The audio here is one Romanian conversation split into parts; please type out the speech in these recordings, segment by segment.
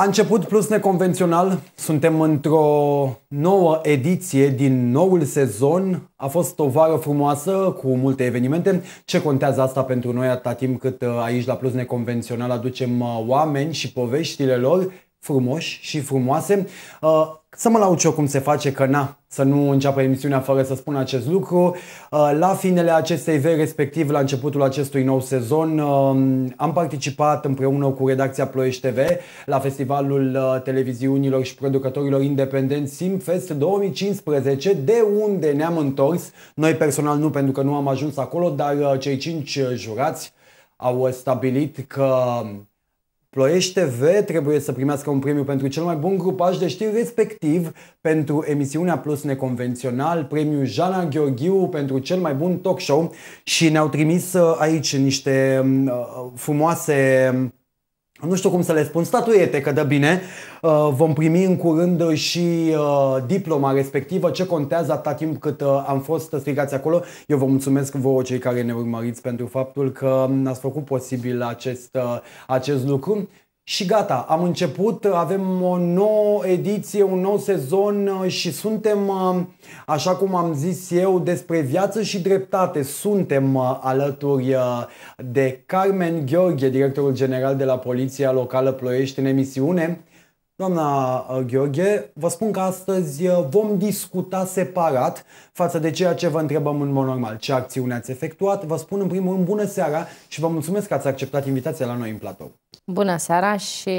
A început plus neconvențional, suntem într-o nouă ediție din noul sezon. A fost o vară frumoasă cu multe evenimente. Ce contează asta pentru noi atâta timp cât uh, aici la Plus Neconvențional aducem uh, oameni și poveștile lor frumoși și frumoase. Uh, să mă laud eu cum se face că na, să nu înceapă emisiunea fără să spun acest lucru. Uh, la finele acestei veri, respectiv la începutul acestui nou sezon, uh, am participat împreună cu redacția Ploiești TV la Festivalul Televiziunilor și Producătorilor Independenți Simfest 2015, de unde ne-am întors. Noi personal nu, pentru că nu am ajuns acolo, dar cei cinci jurați au stabilit că Ploiești V trebuie să primească un premiu pentru cel mai bun grupaj de știri, respectiv pentru emisiunea Plus Neconvențional, premiul Jana Gheorghiu pentru cel mai bun talk show și ne-au trimis uh, aici niște um, uh, frumoase um, nu știu cum să le spun, statuiete, că dă bine. Uh, vom primi în curând și uh, diploma respectivă, ce contează atâta timp cât uh, am fost strigați acolo. Eu vă mulțumesc vouă cei care ne urmăriți pentru faptul că ați făcut posibil acest, acest lucru și gata, am început, avem o nouă ediție, un nou sezon uh, și suntem, uh, așa cum am zis eu, despre viață și dreptate. Suntem uh, alături de Carmen Gheorghe, directorul general de la Poliția Locală Ploiești, în emisiune. Doamna Gheorghe, vă spun că astăzi vom discuta separat față de ceea ce vă întrebăm în mod normal. Ce acțiune ați efectuat? Vă spun în primul rând bună seara și vă mulțumesc că ați acceptat invitația la noi în platou. Bună seara și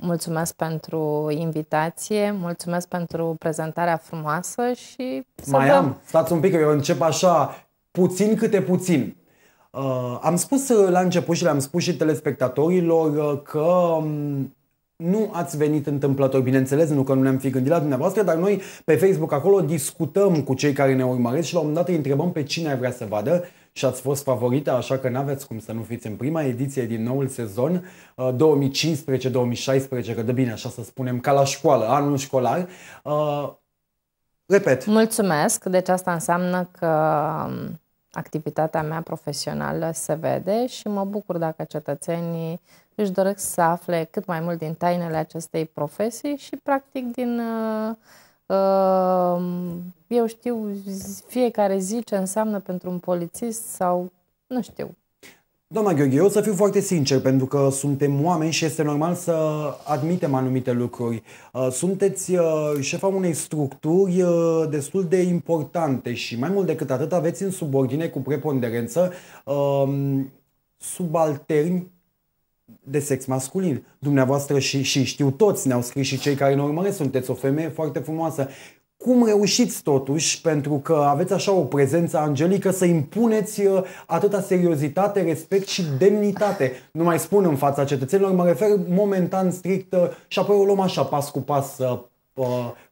mulțumesc pentru invitație, mulțumesc pentru prezentarea frumoasă și să Mai vă... am, stați un pic, eu încep așa, puțin câte puțin. Uh, am spus la început și le-am spus și telespectatorilor uh, că um, nu ați venit întâmplător, bineînțeles, nu că nu ne-am fi gândit la dumneavoastră, dar noi pe Facebook acolo discutăm cu cei care ne urmăresc și la un moment dat îi întrebăm pe cine ar vrea să vadă și ați fost favorita, așa că n-aveți cum să nu fiți în prima ediție din noul sezon 2015-2016, uh, că de bine așa să spunem, ca la școală, anul școlar. Uh, repet. Mulțumesc, deci asta înseamnă că um, activitatea mea profesională se vede și mă bucur dacă cetățenii își doresc să afle cât mai mult din tainele acestei profesii și practic din uh, Ehm, eu știu, fiecare zi ce înseamnă pentru un polițist sau nu știu. Doamna Gheorghe, eu să fiu foarte sincer, pentru că suntem oameni și este normal să admitem anumite lucruri. Eh, sunteți eh, șefa unei structuri eh, destul de importante și mai mult decât atât aveți în subordine cu preponderență ehm, subalterni de sex masculin. Dumneavoastră și, și știu toți, ne-au scris și cei care ne urmăresc, sunteți o femeie foarte frumoasă. Cum reușiți totuși, pentru că aveți așa o prezență angelică, să impuneți uh, atâta seriozitate, respect și demnitate? Nu mai spun în fața cetățenilor, mă refer momentan strict uh, și apoi o luăm așa, pas cu pas, uh,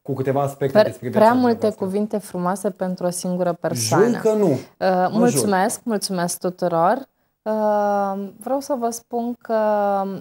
cu câteva aspecte păi, despre viața Prea multe cuvinte frumoase pentru o singură persoană. Jur că nu. Uh, mulțumesc, jur. mulțumesc tuturor. Ehm, vreau să vă spun că mm,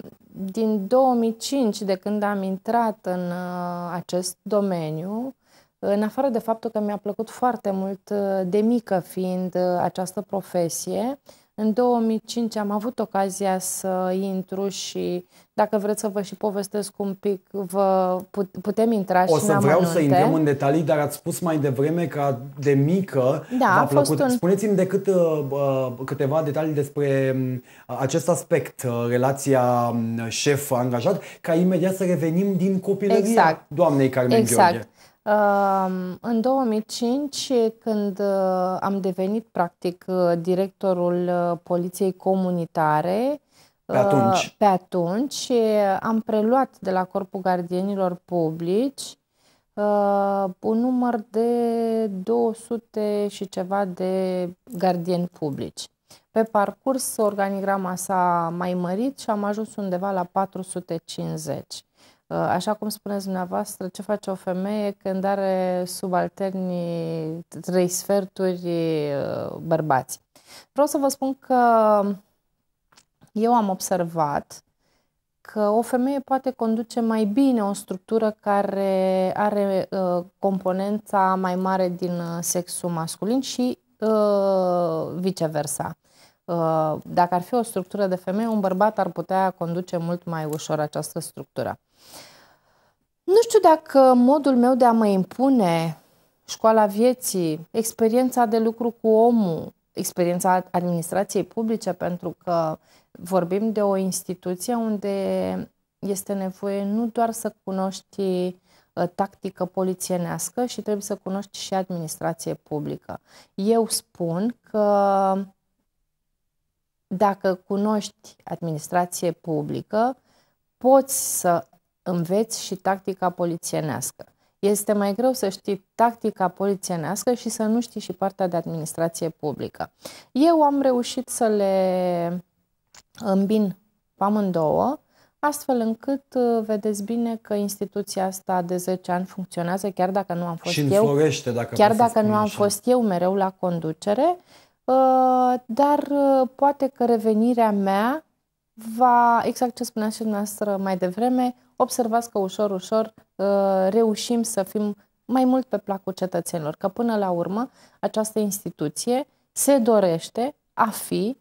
din 2005, de când am intrat în uh, acest domeniu, în afară de faptul că mi-a plăcut foarte mult uh, de mică fiind uh, această profesie, în 2005 am avut ocazia să intru și dacă vreți să vă și povestesc un pic, vă putem intra o și O să vreau să intrăm în detalii, dar ați spus mai devreme că de mică da, v-a plăcut. Un... Spuneți-mi de uh, uh, câteva detalii despre um, uh, acest aspect, uh, relația um, șef-angajat, ca imediat să revenim din copilărie exact. doamnei Carmen exact. Gheorghe. În 2005, când uh, am devenit practic uh, directorul uh, Poliției Comunitare, pe atunci. pe atunci am preluat de la Corpul Gardienilor Publici un număr de 200 și ceva de gardieni publici. Pe parcurs, organigrama s-a mai mărit și am ajuns undeva la 450. Uh, așa cum spuneți dumneavoastră, ce face o femeie când are subalterni trei sferturi uh, bărbați? Vreau să vă spun că eu am observat că o femeie poate conduce mai bine o structură care are uh, componența mai mare din uh, sexul masculin și uh, viceversa. Uh, dacă ar fi o structură de femeie, un bărbat ar putea conduce mult mai ușor această structură. Nu știu dacă modul meu de a mă impune, școala vieții, experiența de lucru cu omul, experiența administrației publice, pentru că vorbim de o instituție unde este nevoie nu doar să cunoști uh, tactică polițienească și trebuie să cunoști și administrație publică. Eu spun că dacă cunoști administrație publică, poți să înveți și tactica polițienească. Este mai greu să știi tactica polițienească și să nu știi și partea de administrație publică. Eu am reușit să le îmbin pe amândouă, astfel încât uh, vedeți bine că instituția asta de 10 ani funcționează, chiar dacă nu am fost și eu, dacă chiar dacă nu am așa. fost eu mereu la conducere, uh, dar uh, poate că revenirea mea va, exact ce spunea și dumneavoastră mai devreme, observați că ușor, ușor uh, reușim să fim mai mult pe placul cetățenilor, că până la urmă această instituție se dorește a fi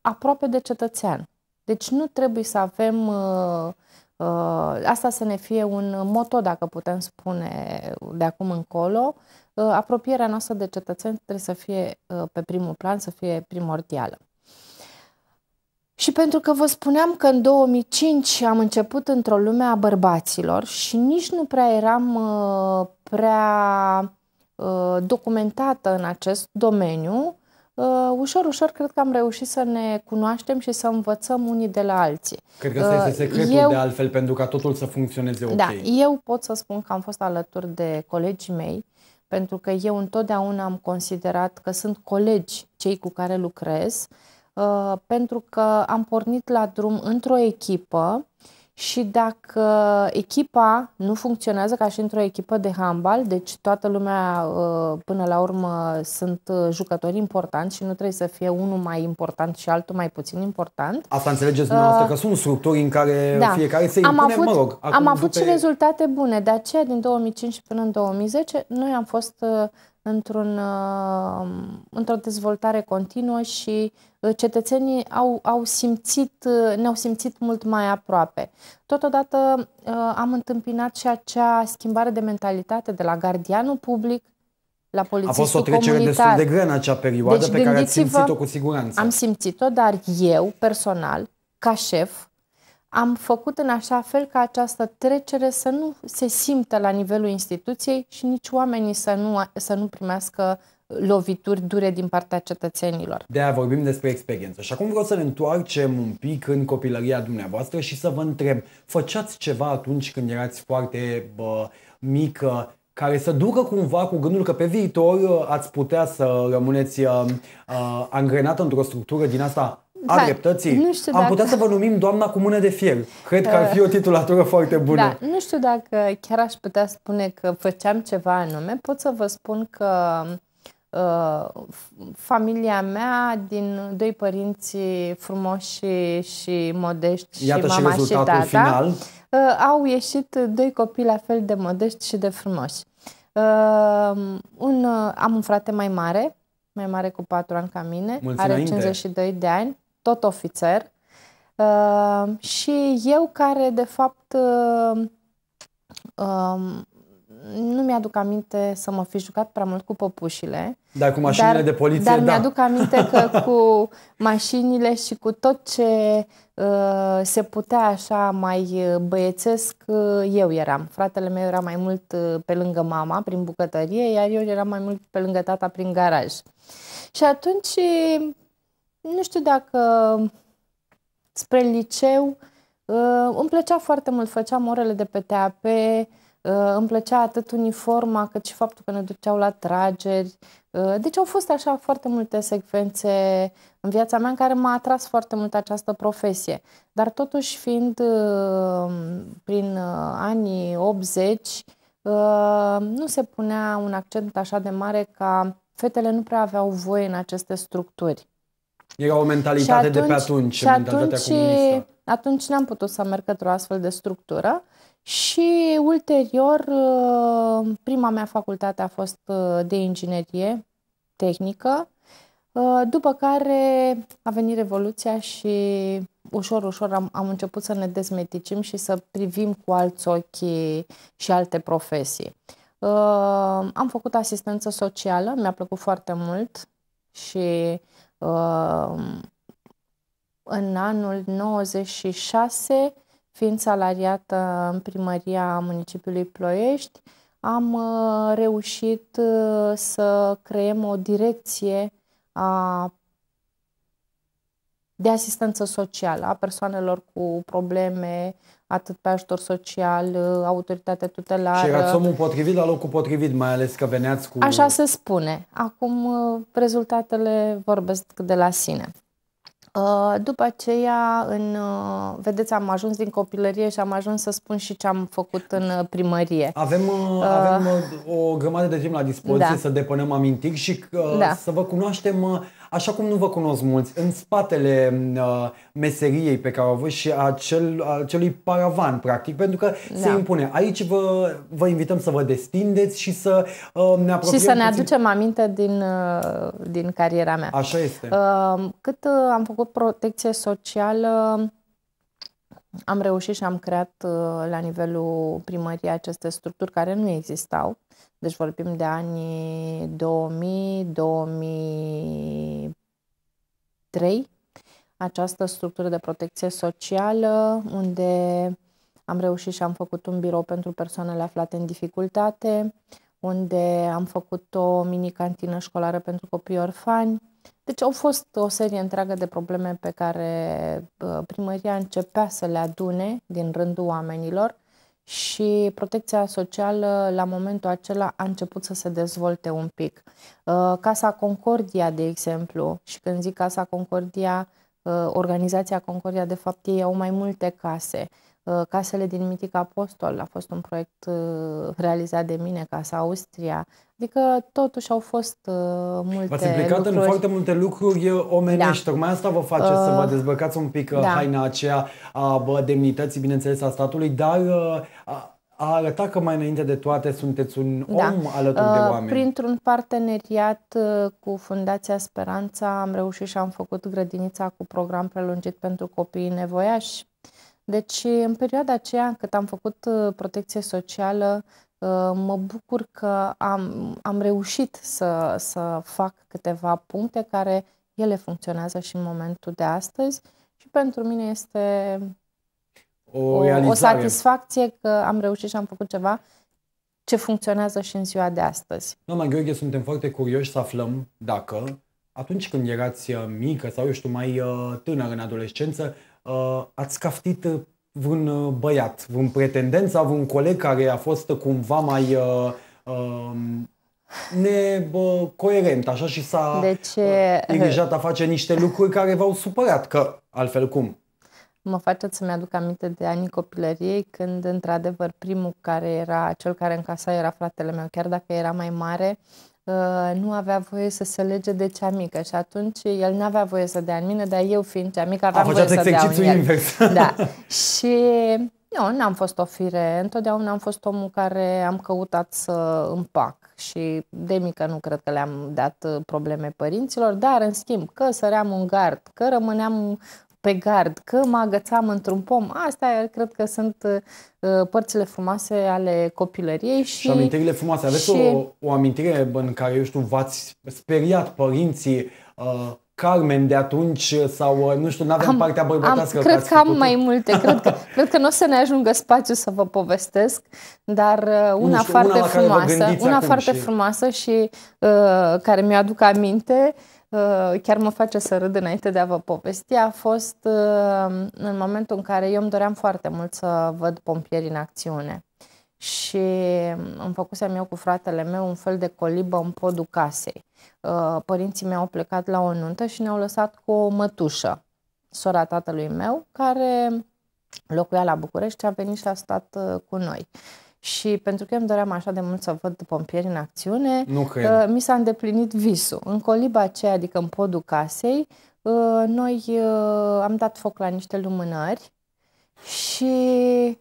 aproape de cetățean. Deci nu trebuie să avem, uh, uh, asta să ne fie un moto, dacă putem spune de acum încolo, apropierea noastră de cetățeni trebuie să fie pe primul plan, să fie primordială. Și pentru că vă spuneam că în 2005 am început într-o lume a bărbaților și nici nu prea eram uh, prea uh, documentată în acest domeniu, uh, ușor, ușor cred că am reușit să ne cunoaștem și să învățăm unii de la alții. Cred că ăsta este uh, secretul eu, de altfel pentru ca totul să funcționeze da, ok. Da, eu pot să spun că am fost alături de colegii mei pentru că eu întotdeauna am considerat că sunt colegi cei cu care lucrez Uh, pentru că am pornit la drum într-o echipă și dacă echipa nu funcționează ca și într-o echipă de handbal, deci toată lumea uh, până la urmă sunt uh, jucători importanti și nu trebuie să fie unul mai important și altul mai puțin important. Asta înțelegeți dumneavoastră uh, că sunt structuri în care da. fiecare se impune, am avut, mă rog. Am avut pe... și rezultate bune, de aceea din 2005 până în 2010 noi am fost într-un, uh, într-o dezvoltare continuă și uh, cetățenii au, au simțit, uh, ne-au simțit mult mai aproape. Totodată am întâmpinat și acea schimbare de mentalitate de la gardianul public la polițistul A fost o trecere comunitar. destul de grea în acea perioadă deci, pe care ați simțit-o cu siguranță. Am simțit-o, dar eu, personal, ca șef, am făcut în așa fel ca această trecere să nu se simtă la nivelul instituției și nici oamenii să nu, să nu primească lovituri dure din partea cetățenilor. De aia vorbim despre experiență. Și acum vreau să ne întoarcem un pic în copilăria dumneavoastră și să vă întreb, făceați ceva atunci când erați foarte bă, mică, care să ducă cumva cu gândul că pe viitor uh, ați putea să rămâneți uh, uh angrenat într-o structură din asta a dreptății. Nu știu Am dacă... putea să vă numim Doamna cu mână de fier. Cred că ar fi o titulatură foarte bună. Da, nu știu dacă chiar aș putea spune că făceam ceva anume. Pot să vă spun că uh, familia mea din doi părinți frumoși și modești Iată și mama și, și tata final. Uh, au ieșit doi copii la fel de modești și de frumoși. Uh, un, am un frate mai mare, mai mare cu 4 ani ca mine, Mulți are 52 de ani tot ofițer, uh, și eu care, de fapt, uh, um, nu mi-aduc aminte să mă fi jucat prea mult cu păpușile. Dar cu mașinile dar, de poliție, Dar da. mi-aduc aminte că cu mașinile și cu tot ce uh, se putea așa mai uh, băiețesc, uh, eu eram. Fratele meu era mai mult uh, pe lângă mama, prin bucătărie, iar eu eram mai mult pe lângă tata, prin garaj. Și atunci nu știu dacă spre liceu, uh, îmi plăcea foarte mult, făceam orele de pe TAP, uh, îmi plăcea atât uniforma cât și faptul că ne duceau la trageri. Uh, deci au fost așa foarte multe secvențe în viața mea în care m-a atras foarte mult această profesie. Dar totuși fiind prin anii 80, nu se punea un accent așa de mare ca fetele nu prea aveau voie în aceste structuri. Era o mentalitate atunci, de pe atunci, și mentalitatea atunci, comunistă. Atunci n-am putut să merg către o astfel de structură și ulterior uh, prima mea facultate a fost uh, de inginerie tehnică, uh, după care a venit Revoluția și ușor, ușor am, am început să ne dezmeticim și să privim cu alți ochi și alte profesii. am făcut asistență socială, mi-a plăcut foarte mult și Ehm, în anul 96, fiind salariată în primăria municipiului Ploiești, am uh, reușit uh, să creăm o direcție a de asistență socială a persoanelor cu probleme atât pe ajutor social, ă, autoritatea tutelară. Și erați omul potrivit la locul potrivit, mai ales că veneați cu... Așa se spune. Acum ă, rezultatele vorbesc de la sine. Ă, după aceea, în, vedeți, am ajuns din copilărie și am ajuns să spun și ce am făcut în primărie. Avem, avem uh, o grămadă de timp la dispoziție da. să depunem amintiri și uh, da. să vă cunoaștem așa cum nu vă cunosc mulți, în spatele mm, uh, meseriei pe care o avut și a acel, acelui paravan, practic, pentru că da. se impune. Aici vă, vă invităm să vă destindeți și să uh, ne apropiem. Și să ne puțin. aducem aminte din, uh, din cariera mea. Așa este. Uh, cât uh, am făcut protecție socială, am reușit și am creat uh, la nivelul primăriei aceste structuri care nu existau. Deci vorbim de anii 2000, 2000 3, această structură de protecție socială, unde am reușit și am făcut un birou pentru persoanele aflate în dificultate, unde am făcut o mini-cantină școlară pentru copii orfani. Deci au fost o serie întreagă de probleme pe care primăria începea să le adune din rândul oamenilor și protecția socială la momentul acela a început să se dezvolte un pic. Uh, Casa Concordia, de exemplu, și când zic Casa Concordia, uh, organizația Concordia, de fapt ei au mai multe case. Uh, Casele din Mitic Apostol a fost un proiect uh, realizat de mine, Casa Austria. Adică totuși au fost uh, multe V-ați implicat lucruri. în foarte multe lucruri omenești. Da. Tocmai asta vă face uh, să vă dezbăcați un pic da. haina aceea a demnității, bineînțeles, a statului, dar a, a arătat că mai înainte de toate sunteți un da. om da. alături de oameni. Printr-un parteneriat cu Fundația Speranța am reușit și am făcut grădinița cu program prelungit pentru copiii nevoiași deci, în perioada aceea, cât am făcut uh, protecție socială, uh, mă bucur că am, am reușit să, să fac câteva puncte care ele funcționează și în momentul de astăzi și pentru mine este o, o, satisfacție că am reușit și am făcut ceva ce funcționează și în ziua de astăzi. Doamna Gheorghe, suntem foarte curioși să aflăm dacă atunci când erați uh, mică sau, eu știu, mai tânăr în adolescență, Uh, ați caftit uh, vreun uh, băiat, vreun pretendent sau vreun coleg care a fost cumva mai um, necoerent, așa și s-a ce? dirijat a face niște lucruri care v-au supărat, că altfel cum? Mă faceți să-mi aduc aminte de anii copilăriei, când într-adevăr primul care era, cel care în casa era fratele meu, chiar dacă era mai mare, Uh, nu avea voie să se lege de cea mică și atunci el nu avea voie să dea în mine, dar eu fiind cea mică aveam voie să dea în el. Invers. Da. și nu, n-am fost o fire, întotdeauna am fost omul care am căutat să împac și de mică nu cred că le-am dat uh, probleme părinților, dar în schimb că săream în gard, că rămâneam pe gard, că mă agățam într-un pom. Astea cred că sunt uh, uh, părțile frumoase ale copilăriei. Și, și amintirile frumoase. Aveți și... o, o amintire în care, eu știu, v-ați speriat părinții uh, Carmen de atunci sau, uh, nu știu, n aveam am, partea bărbătească. Am, cred că, că am putut. mai multe. Cred că, cred că nu o să ne ajungă spațiu să vă povestesc, dar uh, una știu, foarte una frumoasă, una foarte și... frumoasă și uh, care mi-o aduc aminte Uh, chiar mă face să râd înainte de a vă povesti, a fost uh, în momentul în care eu îmi doream foarte mult să văd pompieri în acțiune. Și îmi făcusem eu cu fratele meu un fel de colibă în podul casei. Uh, părinții mei au plecat la o nuntă și ne-au lăsat cu o mătușă, sora tatălui meu, care locuia la București și a venit și a stat cu noi. Uh, și pentru că eu îmi doream așa de mult să văd pompieri în acțiune, nu uh, că mi s-a îndeplinit visul. În coliba aceea, adică în podul casei, uh, noi uh, am dat foc la niște lumânări și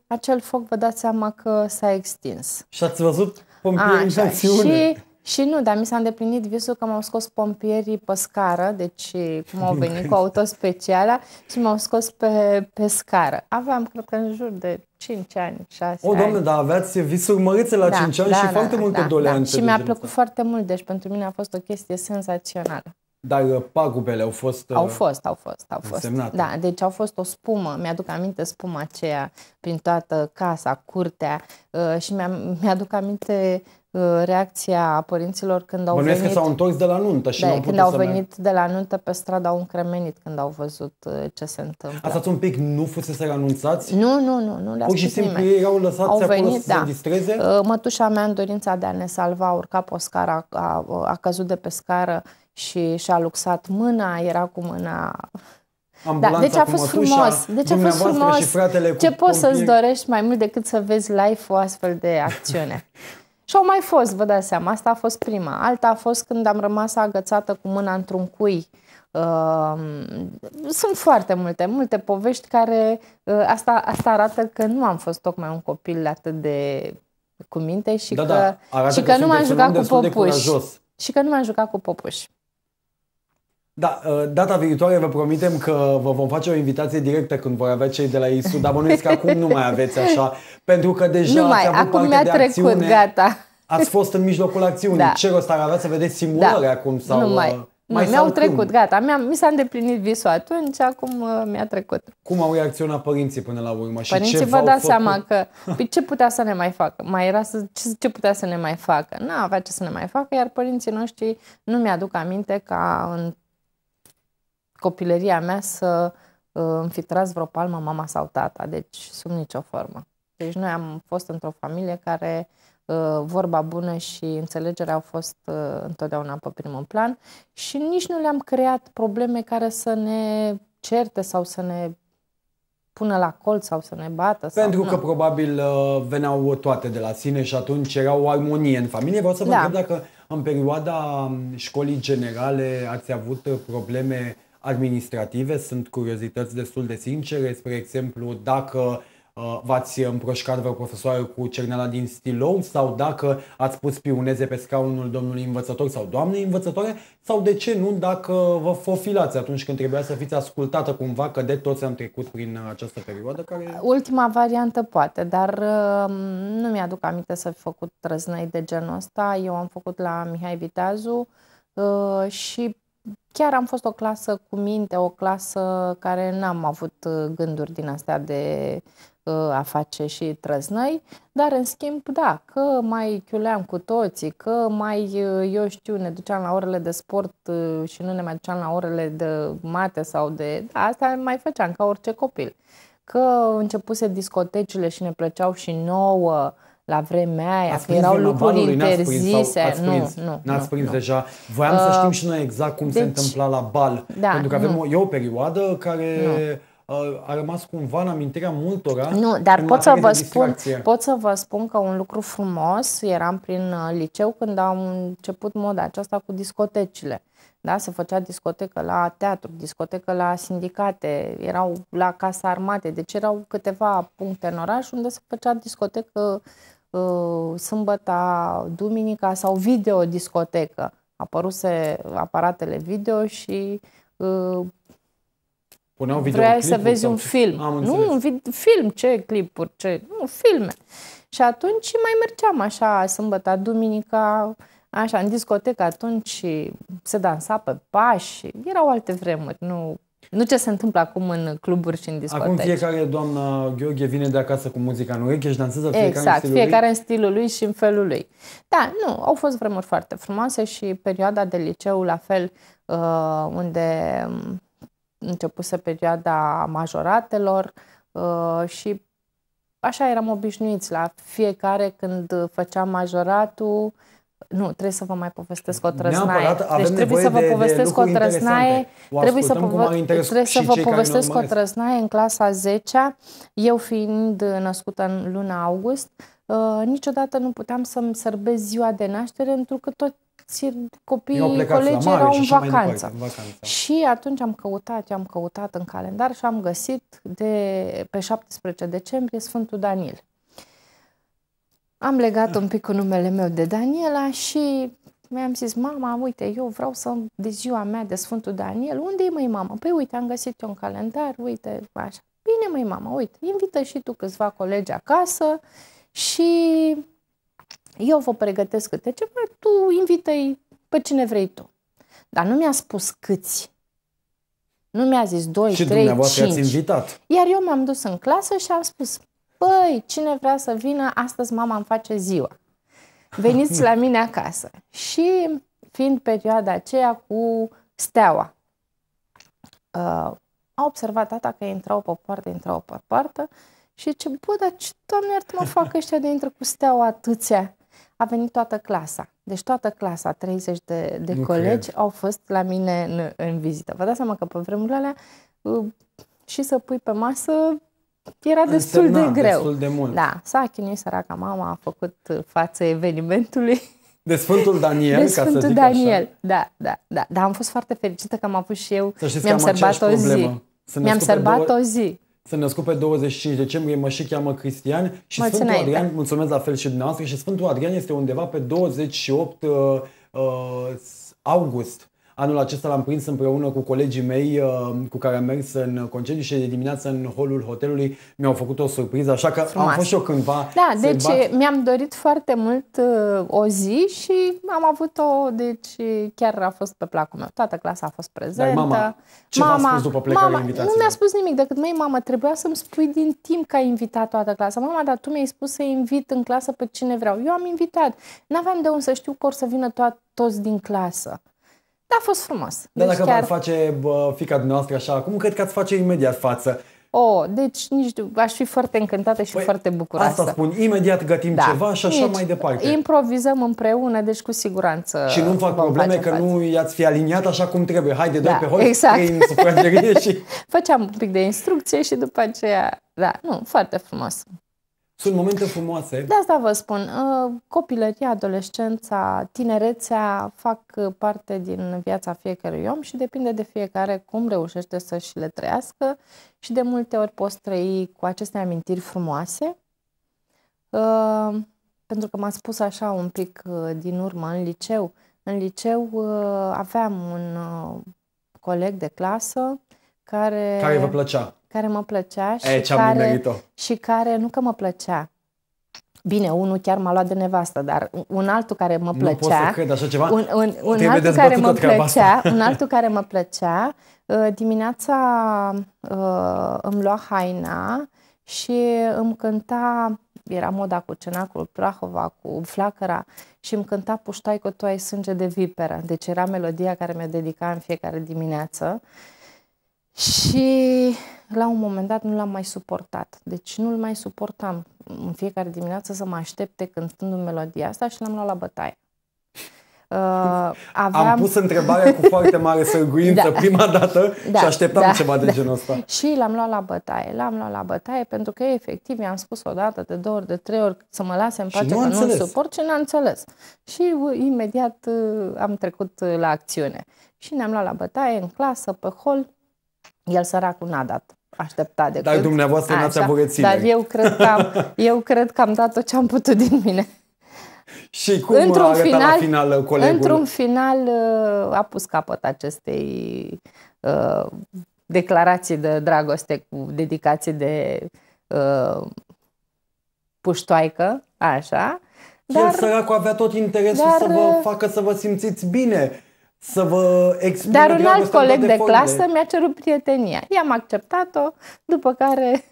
acel foc, vă dați seama că s-a extins. Și ați văzut pompieri în acțiune. Și și nu, dar mi s-a îndeplinit visul că m-au scos pompierii pe scară, deci cum au venit cu auto speciala și m-au scos pe, pe scară. Aveam, cred că, în jur de 5 ani, 6 O, doamne, ani. dar aveați visuri mărițe la da, 5 ani da, și da, foarte da, multe da, da. doleanțe. Da. Și mi-a deci, plăcut asta. Da. foarte mult, deci pentru mine a fost o chestie senzațională. Dar uh, pagubele au fost... Au uh, fost, au fost, au fost. Însemnate. Da, deci au fost o spumă, mi-aduc aminte spuma aceea prin toată casa, curtea uh, și mi-aduc aminte Uh, reacția părinților când au Bănuiesc venit... că s-au întors de la nuntă și da, n Când au venit merg. de la nuntă pe stradă au încremenit când au văzut uh, ce se întâmplă. Asta un pic, nu fusese anunțați? Nu, nu, nu, nu le-a Pur și simplu nimeni. au lăsat au venit, să da. se distreze? Uh, mătușa mea în dorința de a ne salva a urcat pe o scară, a, a căzut de pe scară și și-a luxat mâna, era cu mâna da, deci a fost frumos. Deci a fost frumos. Ce poți să-ți dorești mai mult decât să vezi live o astfel de acțiune? Și au mai fost, vă dați seama, asta a fost prima. Alta a fost când am rămas agățată cu mâna într-un cui. Ehm, sunt foarte multe, multe povești care eh, asta, asta arată că nu am fost tocmai un copil atât de cu minte și da, că, da. Arată și că, că nu m-am jucat cu popuși. Și că nu m-am jucat cu popuși. Da, uh, data viitoare vă promitem că vă vom face o invitație directă când vor avea cei de la ISU, dar bănuiesc că acum nu mai aveți așa, pentru că deja nu mai, acum mi-a trecut, acțiune, gata. Ați fost în mijlocul acțiunii. Da. Ce rost ar avea să vedeți simulări da. acum? Sau, nu mai. Uh, mai nu, mi-au trecut, cum? gata. Mi-a, mi s-a îndeplinit visul atunci, acum uh, mi-a trecut. Cum au reacționat părinții până la urmă? Și părinții ce vă dați seama că păi, ce putea să ne mai facă? Mai era să, ce, ce putea să ne mai facă? Nu avea ce să ne mai facă, iar părinții noștri nu mi-aduc aminte ca în copilăria mea să uh, îmi fi tras vreo palmă mama sau tata, deci sub nicio formă. Deci noi am fost într-o familie care uh, vorba bună și înțelegerea au fost uh, întotdeauna pe primul plan și nici nu le-am creat probleme care să ne certe sau să ne pună la colț sau să ne bată. Pentru sau, că nu. probabil veneau toate de la sine și atunci era o armonie în familie. Vreau să vă da. întreb dacă în perioada um, școlii generale ați avut probleme administrative. Sunt curiozități destul de sincere, spre exemplu, dacă uh, v-ați împroșcat vreo profesoară cu cerneala din stilou sau dacă ați pus piuneze pe scaunul domnului învățător sau doamnei învățătoare sau de ce nu dacă vă fofilați atunci când trebuia să fiți ascultată cumva că de toți am trecut prin uh, această perioadă care... Ultima variantă poate, dar uh, nu mi-aduc aminte să fi făcut răznăi de genul ăsta. Eu am făcut la Mihai Viteazu și chiar am fost o clasă cu minte, o clasă care n-am avut uh, gânduri din astea de uh, a face și trăznăi, dar în schimb, da, că mai chiuleam cu toții, că mai, uh, eu știu, ne duceam la orele de sport și nu ne mai duceam la orele de mate sau de... Da, asta mai făceam ca orice copil. Că începuse discotecile și ne plăceau și nouă, la vremea aia, ați că erau lucruri interzise. prins, nu, nu, n-ați prins nu. deja. Voiam uh, să știm și noi exact cum deci, se întâmpla la bal. Da, pentru că avem o, e o perioadă care... Nu a rămas cumva în amintirea multora. Nu, dar pot să, vă spun, pot să vă spun că un lucru frumos, eram prin uh, liceu când am început moda aceasta cu discotecile. Da? Se făcea discotecă la teatru, discotecă la sindicate, erau la casa armate, deci erau câteva puncte în oraș unde se făcea discotecă uh, sâmbăta, duminica sau videodiscotecă. Apăruse aparatele video și uh, Puneau Vrei să vezi un film. Am nu, un film, ce clipuri, ce... Nu, filme. Și atunci mai mergeam așa, sâmbătă, duminica, așa, în discotecă atunci se dansa pe pași. Erau alte vremuri, nu nu ce se întâmplă acum în cluburi și în discoteci. Acum fiecare doamnă Gheorghe vine de acasă cu muzica în ureche și dansează fiecare exact, în stilul fiecare lui. în stilul lui și în felul lui. Da, nu, au fost vremuri foarte frumoase și perioada de liceu la fel, uh, unde începuse perioada majoratelor uh, și așa eram obișnuiți la fiecare când făceam majoratul. Nu, trebuie să vă mai povestesc o trăsnaie. Deci trebuie să vă povestesc o trăsnaie. Trebuie să, vă, trebuie să vă povestesc o trăsnaie în clasa 10 Eu fiind născută în luna august, uh, niciodată nu puteam să-mi sărbez ziua de naștere, pentru că tot copiii, colegi erau în vacanță. în vacanță. Și atunci am căutat, am căutat în calendar și am găsit de, pe 17 decembrie Sfântul Daniel. Am legat un pic cu numele meu de Daniela și mi-am zis, mama, uite, eu vreau să de ziua mea de Sfântul Daniel, unde e măi mama? Păi uite, am găsit eu un calendar, uite, așa. Bine măi mama, uite, invită și tu câțiva colegi acasă și eu vă pregătesc câte ceva, tu invită-i pe cine vrei tu. Dar nu mi-a spus câți. Nu mi-a zis 2, și 3, 5. ați invitat. Iar eu m-am dus în clasă și am spus, băi, cine vrea să vină, astăzi mama îmi face ziua. Veniți la mine acasă. Și fiind perioada aceea cu steaua, uh, a observat tata că intrau pe poartă, intrau pe poartă și ce bă, dar ce, doamne, mă fac ăștia de intră cu steaua atâția? a venit toată clasa. Deci toată clasa, 30 de, de colegi, cred. au fost la mine în, în vizită. Vă dați seama că pe vremurile alea uh, și să pui pe masă era Însemna, destul de greu. Destul de mult. Da, s-a chinuit săraca mama, a făcut uh, față evenimentului. De Sfântul Daniel, de Sfântul ca să zic Daniel, așa. da, da, da. Dar am fost foarte fericită că am avut și eu, mi-am sărbat o zi. Mi-am sărbat două... o zi se născut pe 25 decembrie, mă și cheamă Cristian și Mulțumesc. Sfântul Adrian, mulțumesc la fel și dumneavoastră, și Sfântul Adrian este undeva pe 28 uh, uh, august. Anul acesta l-am prins împreună cu colegii mei uh, cu care am mers în concediu și de dimineață în holul hotelului mi-au făcut o surpriză, așa că Frumas. am fost și eu cândva. Da, deci bat... mi-am dorit foarte mult uh, o zi și am avut-o, deci chiar a fost pe placul meu. Toată clasa a fost prezentă. Dar mama, ce mama, v-a spus după plecarea mama, invitației? Nu mi-a spus nimic decât, măi, mama, trebuia să-mi spui din timp că ai invitat toată clasa. Mama, dar tu mi-ai spus să invit în clasă pe cine vreau. Eu am invitat. N-aveam de unde să știu că or să vină to- toți din clasă a fost frumos. Dar deci dacă chiar... v-ar face bă, fica dumneavoastră așa acum, cred că ați face imediat față. Oh, deci nici aș fi foarte încântată și păi, foarte bucuroasă. Asta spun, imediat gătim da. ceva și așa deci, mai departe. Improvizăm împreună, deci cu siguranță. Și nu-mi fac probleme că față. nu i-ați fi aliniat așa cum trebuie. Haide, da, doi pe hoți, exact. și... Făceam un pic de instrucție și după aceea... Da, nu, foarte frumos. Sunt momente frumoase. De asta vă spun. Uh, copilăria, adolescența, tinerețea fac uh, parte din viața fiecărui om și depinde de fiecare cum reușește să și le trăiască și de multe ori poți trăi cu aceste amintiri frumoase. Uh, pentru că m-a spus așa un pic din urmă în liceu. În liceu aveam un coleg de clasă care... Care vă plăcea. Care mă plăcea și, e, care, și care, nu că mă plăcea, Bine, unul chiar m-a luat de nevastă, dar un altul care mă plăcea... Nu pot să cred așa ceva. Un, un, un altul care mă plăcea, un altul care mă plăcea, uh, dimineața uh, îmi lua haina și îmi cânta, era moda cu cenacul Prahova, cu flacăra și îmi cânta Puștai că tu ai sânge de viperă. Deci era melodia care mi a dedicat în fiecare dimineață. Uh, și la un moment dat nu l-am mai suportat. Deci nu-l mai suportam în fiecare dimineață să mă aștepte cântându-mi melodia asta și l-am luat la bătaie. Uh, aveam... Am pus întrebarea cu foarte mare sârguință da. prima dată da, și așteptam da, ceva de da. genul ăsta. Și l-am luat la bătaie. L-am luat la bătaie pentru că efectiv i-am spus o dată, de două ori, de trei ori să mă lase în pace nu că nu-l suport și n-a înțeles. Și imediat uh, am trecut uh, la acțiune. Și ne-am luat la bătaie în clasă, pe hol el săracul n-a dat aștepta de Dar cât. dumneavoastră n-ați abogățit. Dar eu cred, că am, eu cred că am dat tot ce am putut din mine. Și cum într-un a final, la final uh, colegul? Într-un final uh, a pus capăt acestei uh, declarații de dragoste cu dedicații de uh, puștoaică, așa. Dar, El săracul avea tot interesul dar, să vă uh, facă să vă simțiți bine să vă explic. Dar un alt coleg de, de clasă mi-a cerut prietenia. I-am acceptat-o, după care...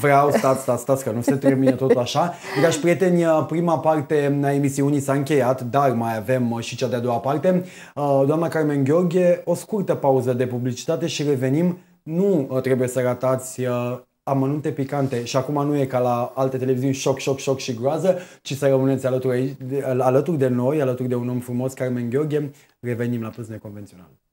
Vreau, stați, stați, stați, că nu se termine tot așa. Dragi prieteni, prima parte a emisiunii s-a încheiat, dar mai avem și cea de-a doua parte. Uh, doamna Carmen Gheorghe, o scurtă pauză de publicitate și revenim. Nu trebuie să ratați uh, amănunte picante și acum nu e ca la alte televiziuni șoc, șoc, șoc și groază, ci să rămâneți alături, alături de noi, alături de un om frumos, Carmen Gheorghe, revenim la plus neconvențional.